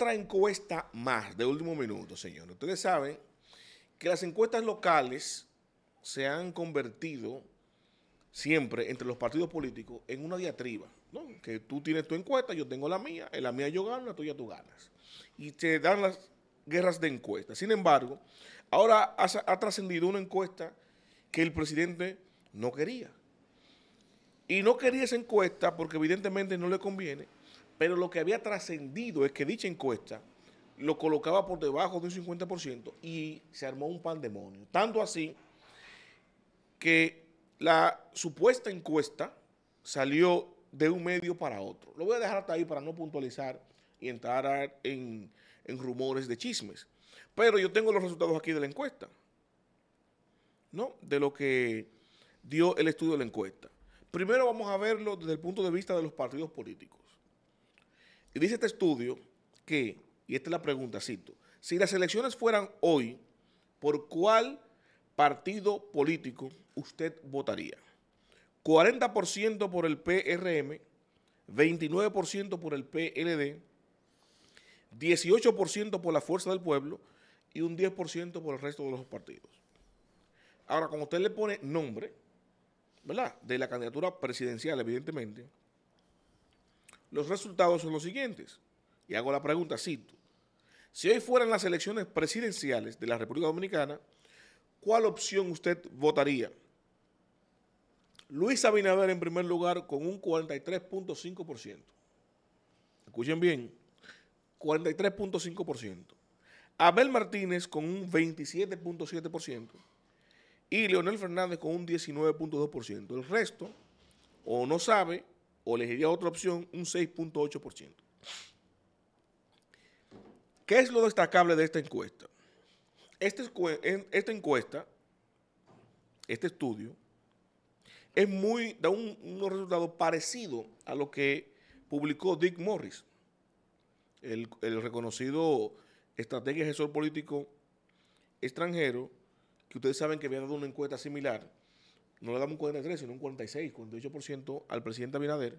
Otra encuesta más de último minuto, señores. Ustedes saben que las encuestas locales se han convertido siempre entre los partidos políticos en una diatriba. Que tú tienes tu encuesta, yo tengo la mía, en la mía yo gano, la tuya tú ganas. Y se dan las guerras de encuestas. Sin embargo, ahora ha trascendido una encuesta que el presidente no quería. Y no quería esa encuesta porque evidentemente no le conviene pero lo que había trascendido es que dicha encuesta lo colocaba por debajo de un 50% y se armó un pandemonio. Tanto así que la supuesta encuesta salió de un medio para otro. Lo voy a dejar hasta ahí para no puntualizar y entrar en, en rumores de chismes. Pero yo tengo los resultados aquí de la encuesta. ¿No? De lo que dio el estudio de la encuesta. Primero vamos a verlo desde el punto de vista de los partidos políticos. Y dice este estudio que, y esta es la pregunta, cito, si las elecciones fueran hoy, ¿por cuál partido político usted votaría? 40% por el PRM, 29% por el PLD, 18% por la Fuerza del Pueblo y un 10% por el resto de los partidos. Ahora, cuando usted le pone nombre, ¿verdad? De la candidatura presidencial, evidentemente, los resultados son los siguientes. Y hago la pregunta, cito. Si hoy fueran las elecciones presidenciales de la República Dominicana, ¿cuál opción usted votaría? Luis Abinader en primer lugar con un 43.5%. Escuchen bien, 43.5%. Abel Martínez con un 27.7% y Leonel Fernández con un 19.2%. El resto o no sabe o elegiría otra opción, un 6.8%. ¿Qué es lo destacable de esta encuesta? Este esta encuesta, este estudio, es muy, da un, resultados resultado parecido a lo que publicó Dick Morris, el, reconocido estratega y gestor político extranjero, que ustedes saben que había dado una encuesta similar no le damos un 43, sino un 46, 48% al presidente Abinader.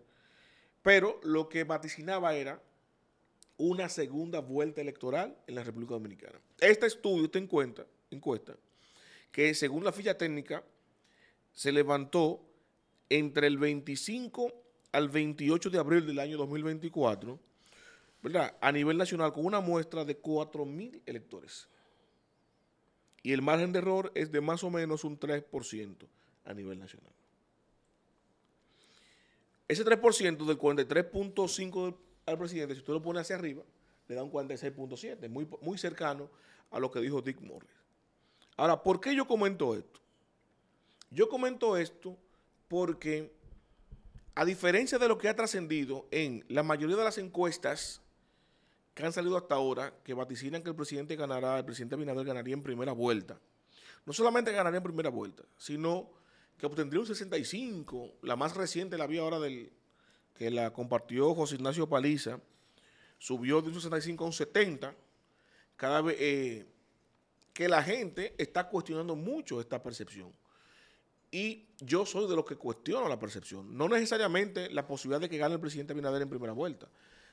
Pero lo que vaticinaba era una segunda vuelta electoral en la República Dominicana. Este estudio, te encuesta, encuesta que según la ficha técnica se levantó entre el 25 al 28 de abril del año 2024, ¿verdad? A nivel nacional, con una muestra de 4.000 electores. Y el margen de error es de más o menos un 3% a nivel nacional. Ese 3% del 43.5 al presidente, si usted lo pone hacia arriba, le da un 46.7, muy, muy cercano a lo que dijo Dick Morris. Ahora, ¿por qué yo comento esto? Yo comento esto porque, a diferencia de lo que ha trascendido en la mayoría de las encuestas que han salido hasta ahora, que vaticinan que el presidente ganará, el presidente Abinader ganaría en primera vuelta. No solamente ganaría en primera vuelta, sino que obtendría un 65, la más reciente la vi ahora del que la compartió José Ignacio Paliza, subió de un 65 a un 70, cada vez eh, que la gente está cuestionando mucho esta percepción. Y yo soy de los que cuestiono la percepción. No necesariamente la posibilidad de que gane el presidente Binader en primera vuelta,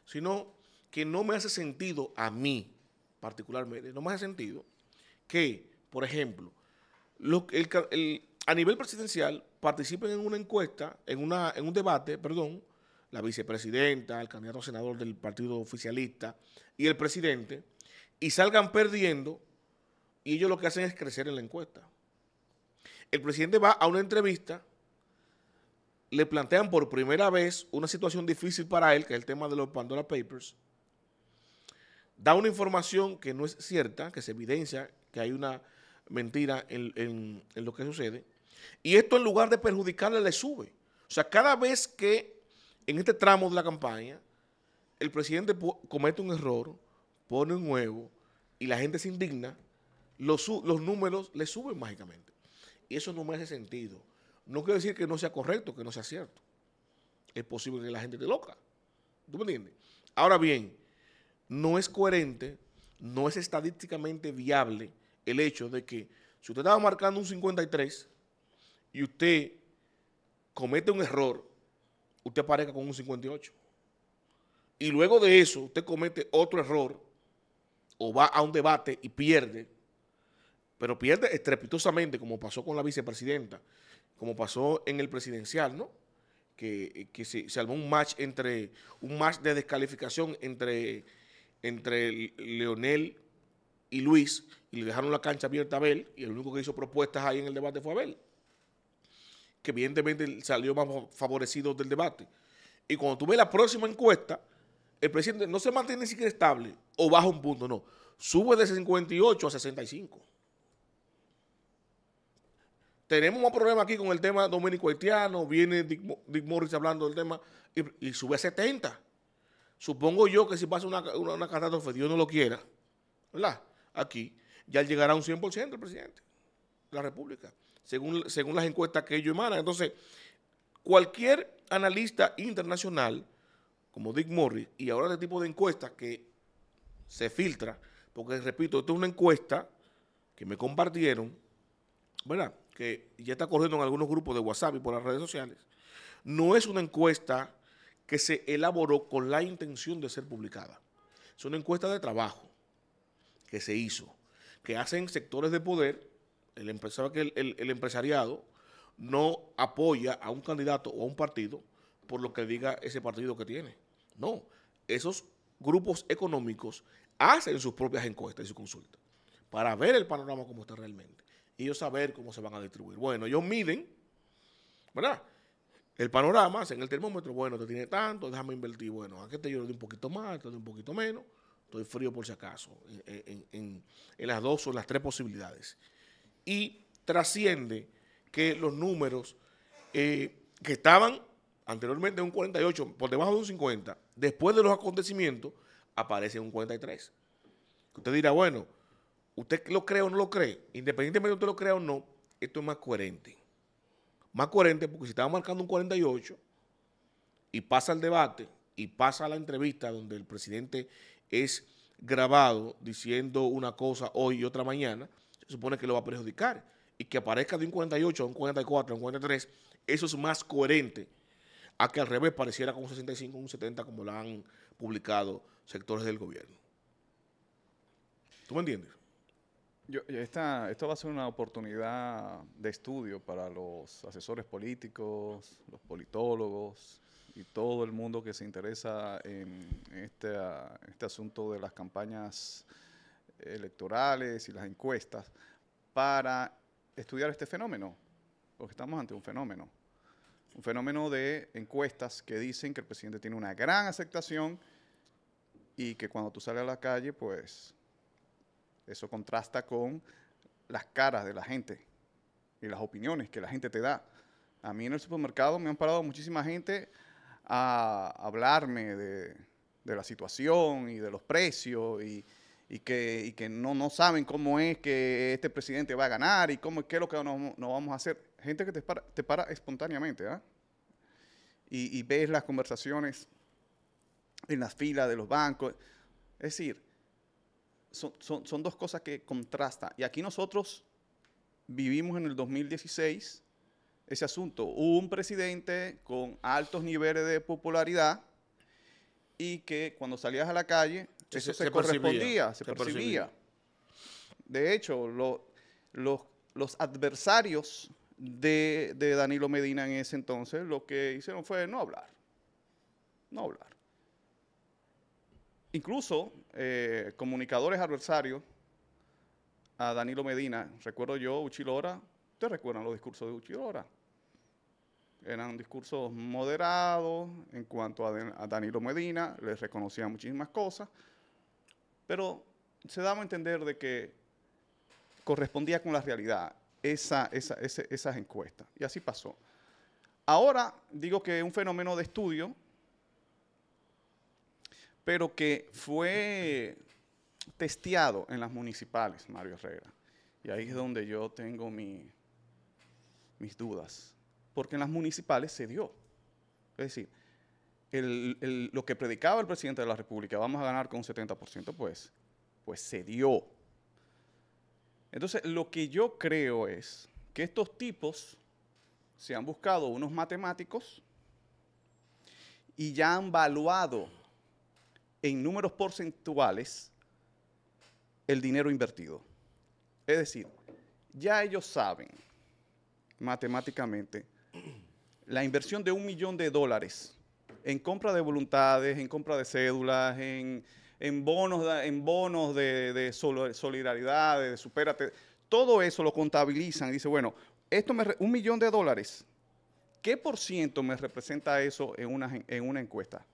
sino que no me hace sentido a mí, particularmente, no me hace sentido que, por ejemplo, el, a nivel presidencial participen en una encuesta, en, en un debate, perdón, la vicepresidenta, el candidato senador del partido oficialista y el presidente, y salgan perdiendo, y ellos lo que hacen es crecer en la encuesta. El presidente va a una entrevista, le plantean por primera vez una situación difícil para él, que es el tema de los Pandora Papers, da una información que no es cierta, que se evidencia que hay una mentira en lo que sucede, y esto en lugar de perjudicarle le sube. O sea, cada vez que en este tramo de la campaña el presidente comete un error, pone un huevo y la gente se indigna, los, los números le suben mágicamente. Y eso no me hace sentido. No quiero decir que no sea correcto, que no sea cierto. Es posible que la gente esté loca. ¿Tú me entiendes? Ahora bien, no es coherente, no es estadísticamente viable el hecho de que si usted estaba marcando un 53, y usted comete un error, usted aparezca con un 58. Y luego de eso, usted comete otro error o va a un debate y pierde, pero pierde estrepitosamente, como pasó con la vicepresidenta, como pasó en el presidencial, ¿no? Que, que se, se, armó un match entre, un match de descalificación entre, entre Leonel y Luis, y le dejaron la cancha abierta a Abel, y el único que hizo propuestas ahí en el debate fue Abel que evidentemente salió más favorecido del debate. Y cuando tú ves la próxima encuesta, el presidente no se mantiene siquiera estable o baja un punto, no. Sube de 58 a 65. Tenemos un problema aquí con el tema dominico-haitiano, viene Dick, Morris hablando del tema y, sube a 70. Supongo yo que si pasa una, una, catástrofe, Dios no lo quiera, ¿verdad? Aquí ya llegará a un 100% el presidente la República según, las encuestas que ellos emanan. Entonces, cualquier analista internacional, como Dick Morris, y ahora este tipo de encuestas que se filtra, porque repito, esto es una encuesta que me compartieron, ¿verdad? Que ya está corriendo en algunos grupos de WhatsApp y por las redes sociales. No es una encuesta que se elaboró con la intención de ser publicada. Es una encuesta de trabajo que se hizo, que hacen sectores de poder el el, empresariado no apoya a un candidato o a un partido por lo que diga ese partido que tiene. No, esos grupos económicos hacen sus propias encuestas y sus consultas para ver el panorama como está realmente y ellos saber cómo se van a distribuir. Bueno, ellos miden, ¿verdad? El panorama, en el termómetro, bueno, te este tiene tanto, déjame invertir, bueno, aquí te yo le un poquito más, te doy un poquito menos, estoy frío por si acaso, en, en las dos o las tres posibilidades y trasciende que los números eh, que estaban anteriormente en un 48, por debajo de un 50, después de los acontecimientos, aparece en un 43. Usted dirá, bueno, usted lo cree o no lo cree, independientemente de usted lo cree o no, esto es más coherente. Más coherente porque si estaba marcando un 48 y pasa el debate y pasa la entrevista donde el presidente es grabado diciendo una cosa hoy y otra mañana, supone que lo va a perjudicar. Y que aparezca de un 48 un 44, un 43, eso es más coherente a que al revés pareciera con un 65, un 70 como lo han publicado sectores del gobierno. ¿Tú me entiendes? Yo, esta, esto va a ser una oportunidad de estudio para los asesores políticos, los politólogos y todo el mundo que se interesa en este, este asunto de las campañas electorales y las encuestas para estudiar este fenómeno, porque estamos ante un fenómeno. Un fenómeno de encuestas que dicen que el presidente tiene una gran aceptación y que cuando tú sales a la calle, pues eso contrasta con las caras de la gente y las opiniones que la gente te da. A mí en el supermercado me han parado muchísima gente a hablarme de, la situación y de los precios y, y que, y que no, no saben cómo es que este presidente va a ganar y cómo, qué es lo que nos, vamos a hacer. Gente que te para, te para espontáneamente, ¿ah? Y, y, ves las conversaciones en las filas de los bancos. Es decir, son, son, son dos cosas que contrastan. Y aquí nosotros vivimos en el 2016 ese asunto. un presidente con altos niveles de popularidad y que cuando salías a la calle eso se, correspondía, se, percibía. De hecho, los, adversarios de, Danilo Medina en ese entonces lo que hicieron fue no hablar. No hablar. Incluso eh, comunicadores adversarios a Danilo Medina, recuerdo yo, Uchilora, ¿ustedes recuerdan los discursos de Uchilora? Eran discursos moderados en cuanto a, Danilo Medina, les reconocía muchísimas cosas, pero se daba a entender de que correspondía con la realidad esa, esas encuestas. Y así pasó. Ahora digo que es un fenómeno de estudio, pero que fue testeado en las municipales, Mario Herrera. Y ahí es donde yo tengo mis dudas. Porque en las municipales se dio. Es decir, lo que predicaba el presidente de la República, vamos a ganar con un 70%, pues, pues se dio. Entonces, lo que yo creo es que estos tipos se han buscado unos matemáticos y ya han valuado en números porcentuales el dinero invertido. Es decir, ya ellos saben matemáticamente la inversión de un millón de dólares en compra de voluntades, en compra de cédulas, en, en bonos, en bonos de, solidaridad, de supérate. Todo eso lo contabilizan. y Dice, bueno, esto me, un millón de dólares. ¿Qué por ciento me representa eso en una, en una encuesta?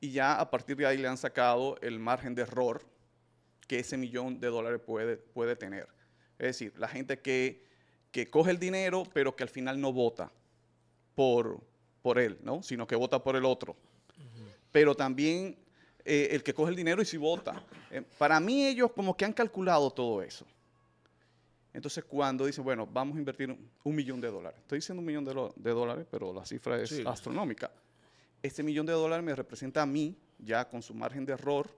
Y ya a partir de ahí le han sacado el margen de error que ese millón de dólares puede, puede tener. Es decir, la gente que, que coge el dinero, pero que al final no vota por, por él, ¿no? Sino que vota por el otro. Pero también eh, el que coge el dinero y si vota. Eh, para mí ellos como que han calculado todo eso. Entonces cuando dice bueno, vamos a invertir un, millón de dólares. Estoy diciendo un millón de, dólares, pero la cifra es astronómica. Este millón de dólares me representa a mí, ya con su margen de error,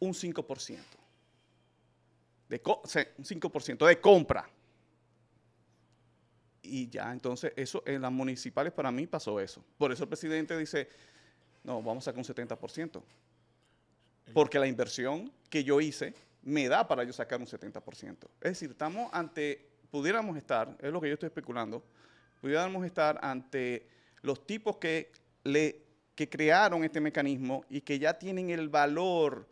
un 5%. De un 5% de compra y ya, entonces eso en las municipales para mí pasó eso. Por eso el presidente dice, no, vamos a sacar un 70%. Eh. Porque la inversión que yo hice me da para yo sacar un 70%. Es decir, estamos ante, pudiéramos estar, es lo que yo estoy especulando, pudiéramos estar ante los tipos que, le, que crearon este mecanismo y que ya tienen el valor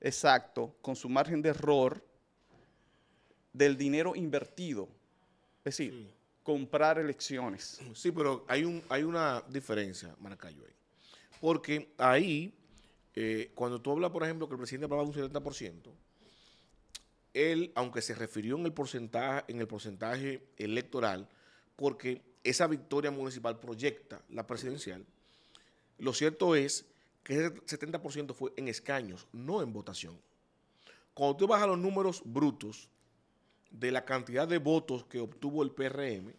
exacto con su margen de error del dinero invertido. Es decir, comprar elecciones. Sí, pero hay, un, hay una diferencia, Maracayo, Porque ahí, eh, cuando tú hablas, por ejemplo, que el presidente hablaba de un 70%, él, aunque se refirió en el porcentaje, en el porcentaje electoral, porque esa victoria municipal proyecta la presidencial, lo cierto es que ese 70% fue en escaños, no en votación. Cuando tú vas a los números brutos, de la cantidad de votos que obtuvo el PRM,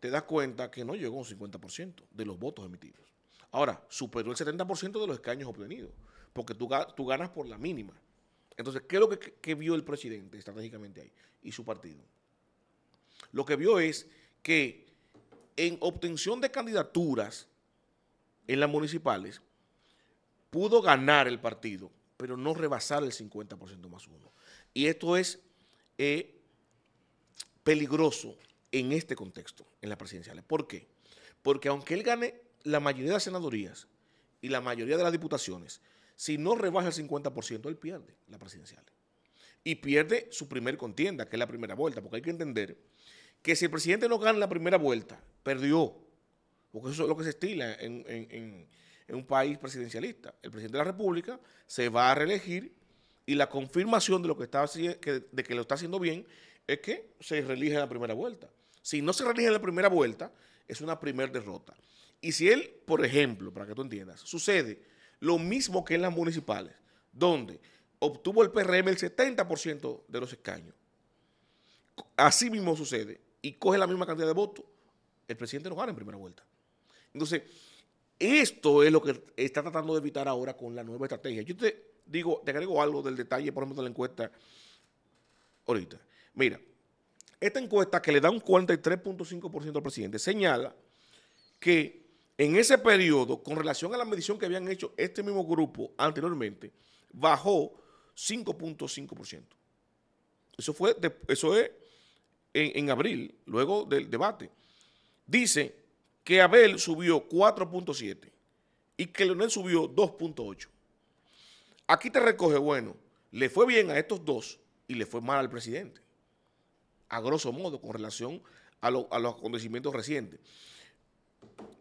te das cuenta que no llegó a un 50% de los votos emitidos. Ahora, superó el 70% de los escaños obtenidos, porque tú, ganas por la mínima. Entonces, ¿qué es lo que, que vio el presidente estratégicamente ahí y su partido? Lo que vio es que en obtención de candidaturas en las municipales, pudo ganar el partido, pero no rebasar el 50% más uno. Y esto es eh, peligroso en este contexto, en las presidenciales. ¿Por qué? Porque aunque él gane la mayoría de las senadorías y la mayoría de las diputaciones, si no rebaja el 50%, él pierde las presidenciales. Y pierde su primer contienda, que es la primera vuelta, porque hay que entender que si el presidente no gana la primera vuelta, perdió. Porque eso es lo que se estila en un país presidencialista. El presidente de la República se va a reelegir y la confirmación de lo que está de que lo está haciendo bien es que se relige en la primera vuelta. Si no se reelige en la primera vuelta, es una primera derrota. Y si él, por ejemplo, para que tú entiendas, sucede lo mismo que en las municipales, donde obtuvo el PRM el 70% de los escaños. Así mismo sucede y coge la misma cantidad de votos, el presidente no gana en primera vuelta. Entonces, esto es lo que está tratando de evitar ahora con la nueva estrategia. Yo te, digo, te agrego algo del detalle, por ejemplo, de la encuesta ahorita. Mira, esta encuesta que le da un 43.5% al presidente señala que en ese periodo, con relación a la medición que habían hecho este mismo grupo anteriormente, bajó 5.5%. Eso fue, eso es en, abril, luego del debate. Dice que Abel subió 4.7 y que Leonel subió 2.8. Aquí te recoge, bueno, le fue bien a estos dos y le fue mal al presidente. A grosso modo, con relación a, los acontecimientos recientes.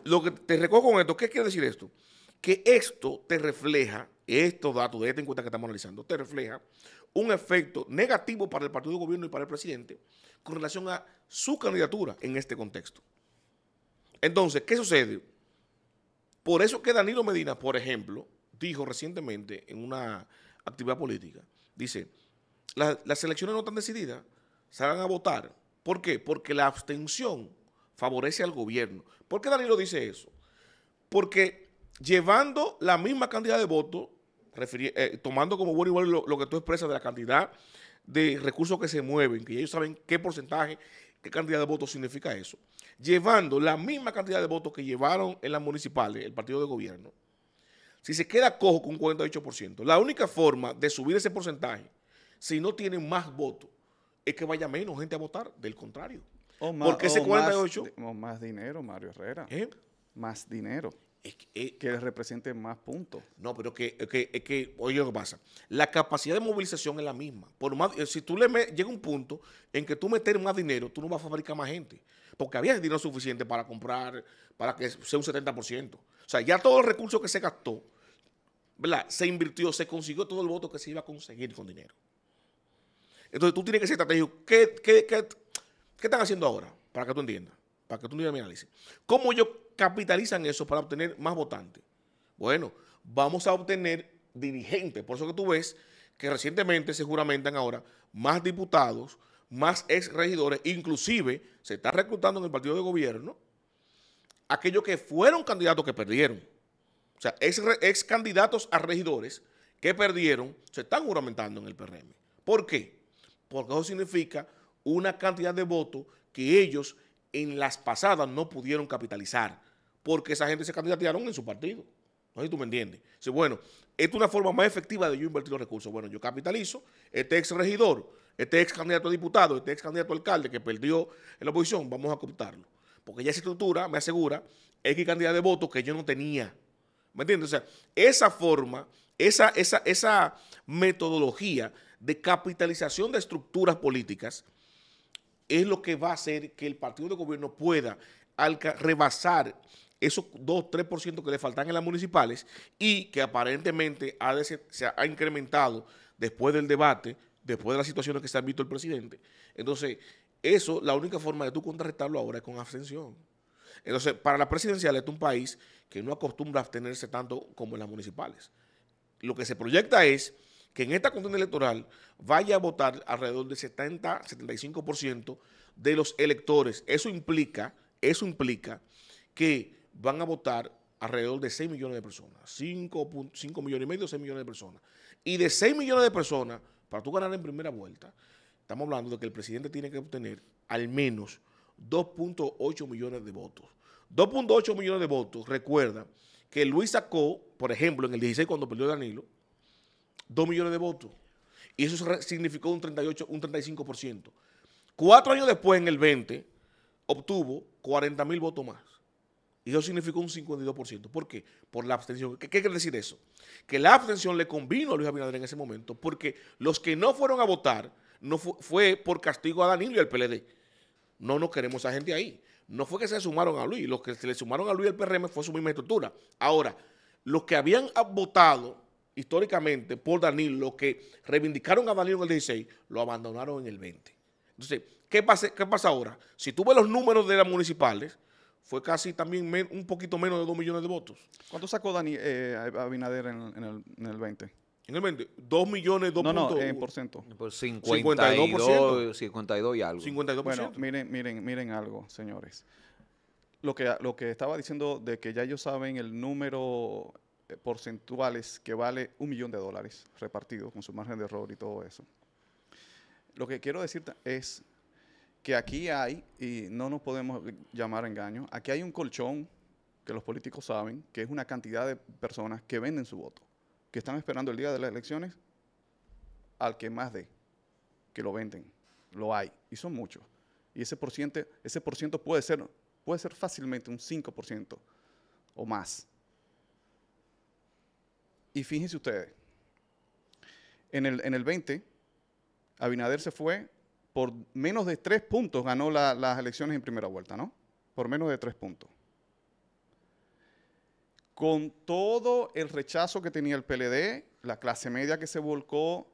Lo que te recoge con esto, ¿qué quiere decir esto? Que esto te refleja, estos datos de esta encuesta que estamos analizando, te refleja un efecto negativo para el partido de gobierno y para el presidente con relación a su candidatura en este contexto. Entonces, ¿qué sucede? Por eso que Danilo Medina, por ejemplo, dijo recientemente en una actividad política, dice, las, elecciones no están decididas, salgan a votar. ¿Por qué? Porque la abstención favorece al gobierno. ¿Por qué Danilo dice eso? Porque llevando la misma cantidad de votos, eh, tomando como bueno igual lo, que tú expresas de la cantidad de recursos que se mueven, que ellos saben qué porcentaje, qué cantidad de votos significa eso, llevando la misma cantidad de votos que llevaron en las municipales, el partido de gobierno, si se queda cojo con un 48%, la única forma de subir ese porcentaje, si no tienen más votos, es que vaya menos gente a votar, del contrario. Porque ese 48... Más, dinero, Mario Herrera. ¿Eh? Más dinero. Eh, que, represente más puntos. No, pero que, que, que, oye lo pasa. La capacidad de movilización es la misma. Por más, eh, si tú le llega un punto en que tú metes más dinero, tú no vas a fabricar más gente porque había dinero suficiente para comprar, para que sea un 70%. O sea, ya todo el recurso que se gastó, ¿verdad? Se invirtió, se consiguió todo el voto que se iba a conseguir con dinero. Entonces tú tienes que ser estratégico. ¿Qué, qué están haciendo ahora? Para que tú entiendas, para que tú entiendas mi análisis. ¿Cómo ellos capitalizan eso para obtener más votantes? Bueno, vamos a obtener dirigentes. Por eso que tú ves que recientemente se juramentan ahora más diputados más ex-regidores, inclusive se está reclutando en el partido de gobierno aquellos que fueron candidatos que perdieron. O sea, ex, ex candidatos a regidores que perdieron se están juramentando en el PRM. ¿Por qué? Porque eso significa una cantidad de votos que ellos en las pasadas no pudieron capitalizar, porque esa gente se candidatearon en su partido. No sé tú me entiendes. Si, bueno, esta es una forma más efectiva de yo invertir los recursos. Bueno, yo capitalizo, este ex regidor este ex candidato a diputado, este ex candidato a alcalde que perdió en la oposición, vamos a cooptarlo. Porque ya esa estructura me asegura X cantidad de votos que yo no tenía. ¿Me entiendes? O sea, esa forma, esa, esa, esa metodología de capitalización de estructuras políticas es lo que va a hacer que el partido de gobierno pueda rebasar esos 2, 3% que le faltan en las municipales y que aparentemente se ha incrementado después del debate después de las situaciones que se han visto el presidente. Entonces, eso, la única forma de tú contrarrestarlo ahora es con abstención. Entonces, para las presidenciales es un país que no acostumbra a abstenerse tanto como en las municipales. Lo que se proyecta es que en esta contienda electoral vaya a votar alrededor del 70-75% de los electores. Eso implica, eso implica que van a votar alrededor de 6 millones de personas, 5, 5 millones y medio, 6 millones de personas. Y de 6 millones de personas, para tú ganar en primera vuelta, estamos hablando de que el presidente tiene que obtener al menos 2.8 millones de votos. 2.8 millones de votos, recuerda que Luis sacó, por ejemplo, en el 16 cuando perdió Danilo, 2 millones de votos. Y eso significó un 38, un 35%. Cuatro años después, en el 20, obtuvo 40 mil votos más. Y eso significó un 52%. ¿Por qué? Por la abstención. ¿Qué, quiere decir eso? Que la abstención le convino a Luis Abinader en ese momento, porque los que no fueron a votar no fue por castigo a Danilo y al PLD. No nos queremos a gente ahí. No fue que se sumaron a Luis. Los que se le sumaron a Luis y al PRM fue su misma estructura. Ahora, los que habían votado históricamente por Danilo, los que reivindicaron a Danilo en el 16, lo abandonaron en el 20. Entonces, ¿qué pasa, qué pasa ahora? Si tú ves los números de las municipales, fue casi también un poquito menos de 2 millones de votos. ¿Cuánto sacó Dani eh, Abinader en, el, 20? En el 20, 2 millones, 2 No, en por ciento. 52, pues 52 y algo. 52%. Bueno, miren, miren, miren algo, señores. Lo que, lo que estaba diciendo de que ya ellos saben el número eh, porcentuales que vale un millón de dólares repartido con su margen de error y todo eso. Lo que quiero decir es que aquí hay, y no nos podemos llamar engaño, aquí hay un colchón que los políticos saben, que es una cantidad de personas que venden su voto, que están esperando el día de las elecciones al que más de, que lo venden, lo hay, y son muchos. Y ese por ese puede, ser, puede ser fácilmente un 5% o más. Y fíjense ustedes, el, en el 20, Abinader se fue por menos de tres puntos ganó las elecciones en primera vuelta, ¿no? Por menos de tres puntos. Con todo el rechazo que tenía el PLD, la clase media que se volcó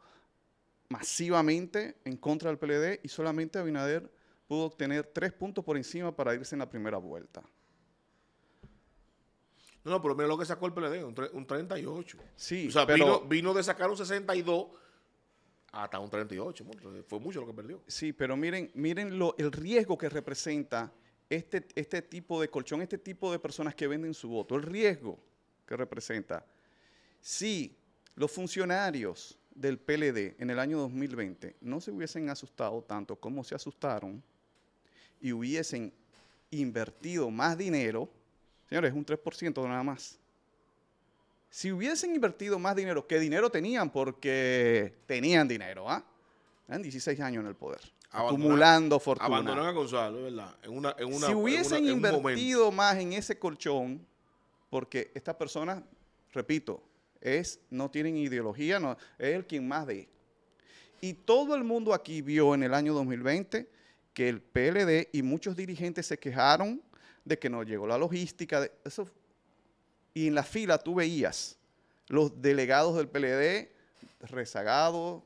masivamente en contra del PLD y solamente Abinader pudo obtener tres puntos por encima para irse en la primera vuelta. No, no, pero mira lo que sacó el PLD, un, 38. Sí, o sea, vino, vino de sacar un 62 hasta un 38. Fue mucho lo que perdió. Sí, pero miren, miren lo, el riesgo que representa este, este tipo de colchón, este tipo de personas que venden su voto, el riesgo que representa. Si los funcionarios del PLD en el año 2020 no se hubiesen asustado tanto como se asustaron y hubiesen invertido más dinero, señores, un 3% nada más si hubiesen invertido más dinero, que dinero tenían porque tenían dinero, ¿ah? ¿eh? 16 años en el poder, acumulando fortuna. Abandonaron a Gonzalo, ¿verdad? si hubiesen invertido más en ese colchón, porque estas personas, repito, es, no tienen ideología, es el quien más de. Y todo el mundo aquí vio en el año 2020 que el PLD y muchos dirigentes se quejaron de que no llegó la logística. De, eso y en la fila tú veías los delegados del PLD rezagados,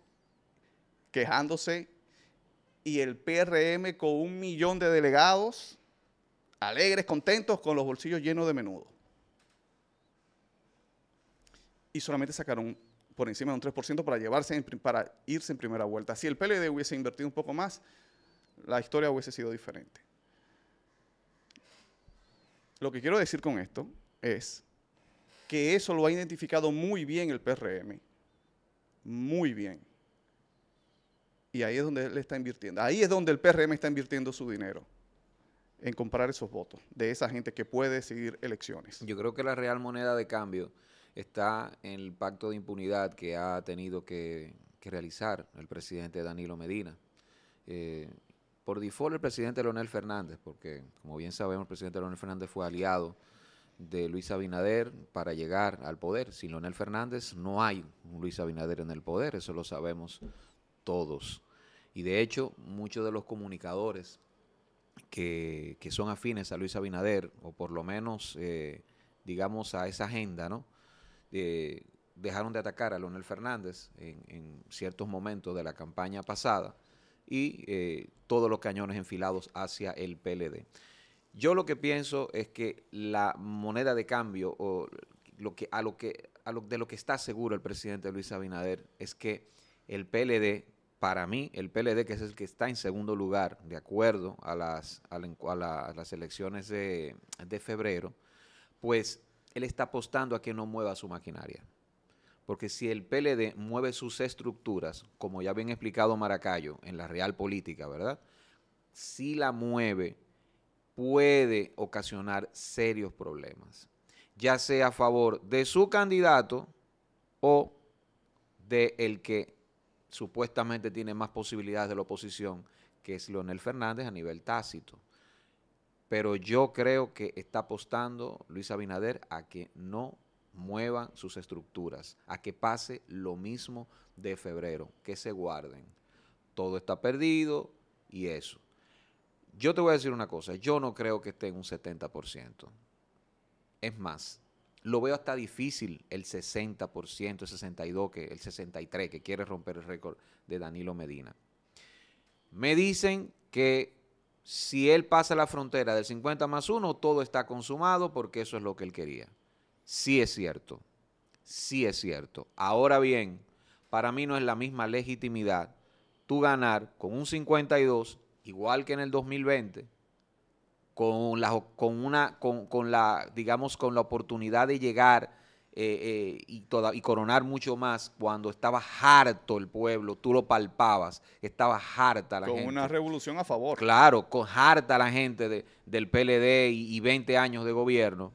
quejándose, y el PRM con un millón de delegados, alegres, contentos, con los bolsillos llenos de menudo. Y solamente sacaron por encima de un 3% para, llevarse para irse en primera vuelta. Si el PLD hubiese invertido un poco más, la historia hubiese sido diferente. Lo que quiero decir con esto es que eso lo ha identificado muy bien el PRM. Muy bien. Y ahí es donde él está invirtiendo. Ahí es donde el PRM está invirtiendo su dinero en comprar esos votos de esa gente que puede decidir elecciones. Yo creo que la real moneda de cambio está en el pacto de impunidad que ha tenido que, realizar el presidente Danilo Medina. Eh, por default el presidente Leonel Fernández, porque como bien sabemos el presidente Leonel Fernández fue aliado de Luis Abinader para llegar al poder. Sin Leonel Fernández no hay un Luis Abinader en el poder, eso lo sabemos todos. Y de hecho, muchos de los comunicadores que, son afines a Luis Abinader, o por lo menos, eh, digamos, a esa agenda, ¿no? Eh, dejaron de atacar a Leonel Fernández en, ciertos momentos de la campaña pasada y eh, todos los cañones enfilados hacia el PLD. Yo lo que pienso es que la moneda de cambio o lo que, a lo que, a lo, de lo que está seguro el presidente Luis Abinader es que el PLD, para mí, el PLD que es el que está en segundo lugar, de acuerdo a las, a las elecciones de, de febrero, pues él está apostando a que no mueva su maquinaria. Porque si el PLD mueve sus estructuras, como ya bien explicado Maracayo en la real política, ¿verdad? Si la mueve puede ocasionar serios problemas, ya sea a favor de su candidato o de el que supuestamente tiene más posibilidades de la oposición, que es Leonel Fernández a nivel tácito. Pero yo creo que está apostando Luis Abinader a que no muevan sus estructuras, a que pase lo mismo de febrero, que se guarden. Todo está perdido y eso. Yo te voy a decir una cosa, yo no creo que esté en un 70%. Es más, lo veo hasta difícil el 60%, el 62%, que, el 63% que quiere romper el récord de Danilo Medina. Me dicen que si él pasa la frontera del 50 más 1, todo está consumado porque eso es lo que él quería. Sí es cierto, sí es cierto. Ahora bien, para mí no es la misma legitimidad tú ganar con un 52 igual que en el 2020, con la, con una, con, la digamos, con la oportunidad de llegar eh, eh, y, toda, y coronar mucho más cuando estaba harto el pueblo, tú lo palpabas, estaba harta la gente. Con una revolución a favor. Claro, con harta la gente del PLD y, y 20 años de gobierno,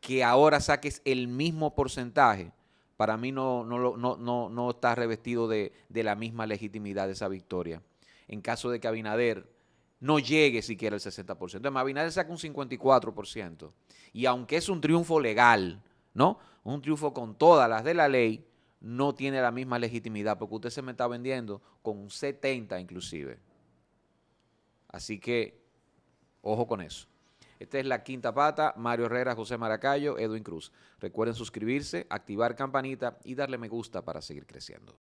que ahora saques el mismo porcentaje para mí no, está revestido de, de, la misma legitimidad de esa victoria en caso de que Abinader no llegue siquiera al 60%. Además, Abinader saca un 54%. Y aunque es un triunfo legal, ¿no? Un triunfo con todas las de la ley, no tiene la misma legitimidad porque usted se me está vendiendo con un 70 inclusive. Así que, ojo con eso. Esta es la quinta pata. Mario Herrera, José Maracayo, Edwin Cruz. Recuerden suscribirse, activar campanita y darle me gusta para seguir creciendo.